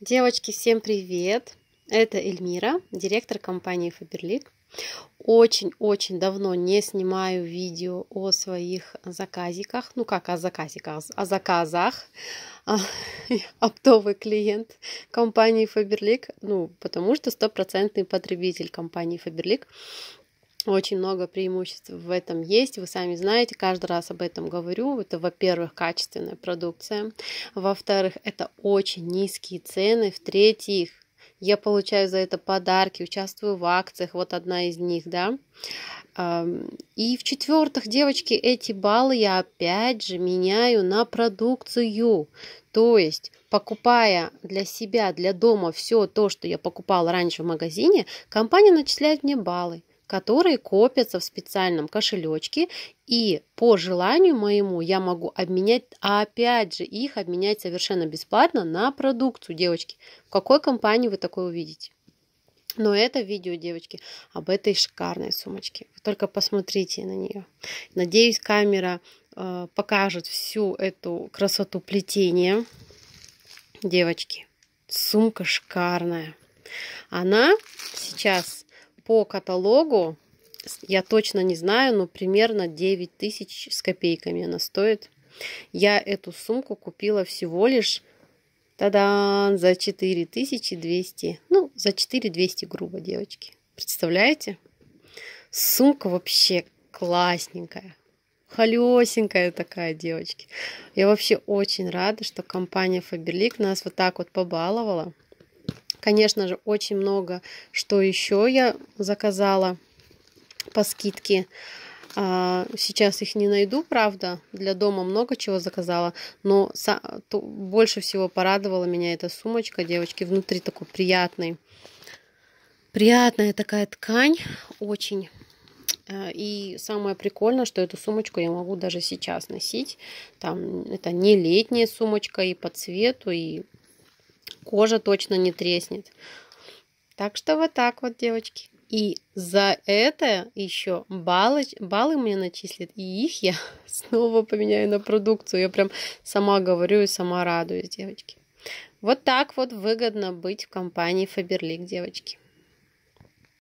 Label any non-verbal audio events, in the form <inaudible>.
Девочки, всем привет! Это Эльмира, директор компании Faberlic. Очень-очень давно не снимаю видео о своих заказиках. Ну как о заказиках? О заказах. А, <laughs> оптовый клиент компании Faberlic, Ну, потому что стопроцентный потребитель компании Faberlic. Очень много преимуществ в этом есть, вы сами знаете, каждый раз об этом говорю. Это, во-первых, качественная продукция, во-вторых, это очень низкие цены, в-третьих, я получаю за это подарки, участвую в акциях, вот одна из них, да. И в-четвертых, девочки, эти баллы я опять же меняю на продукцию. То есть, покупая для себя, для дома все то, что я покупала раньше в магазине, компания начисляет мне баллы которые копятся в специальном кошелечке, и по желанию моему я могу обменять, а опять же их обменять совершенно бесплатно на продукцию, девочки. В какой компании вы такое увидите? Но это видео, девочки, об этой шикарной сумочке. Вы только посмотрите на нее. Надеюсь, камера э, покажет всю эту красоту плетения. Девочки, сумка шикарная. Она сейчас по каталогу, я точно не знаю, но примерно 9 тысяч с копейками она стоит. Я эту сумку купила всего лишь Тадан! За 4200. Ну, за 4200, грубо, девочки. Представляете? Сумка вообще классненькая. Холесенькая такая, девочки. Я вообще очень рада, что компания Faberlic нас вот так вот побаловала. Конечно же, очень много, что еще я заказала по скидке. А, сейчас их не найду, правда, для дома много чего заказала, но больше всего порадовала меня эта сумочка, девочки, внутри такой приятный, приятная такая ткань, очень. А, и самое прикольное, что эту сумочку я могу даже сейчас носить. Там это не летняя сумочка и по цвету, и кожа точно не треснет. Так что вот так вот, девочки. И за это еще баллы, баллы мне начислят, и их я <laughs> снова поменяю на продукцию. Я прям сама говорю и сама радуюсь, девочки. Вот так вот выгодно быть в компании Faberlic, девочки.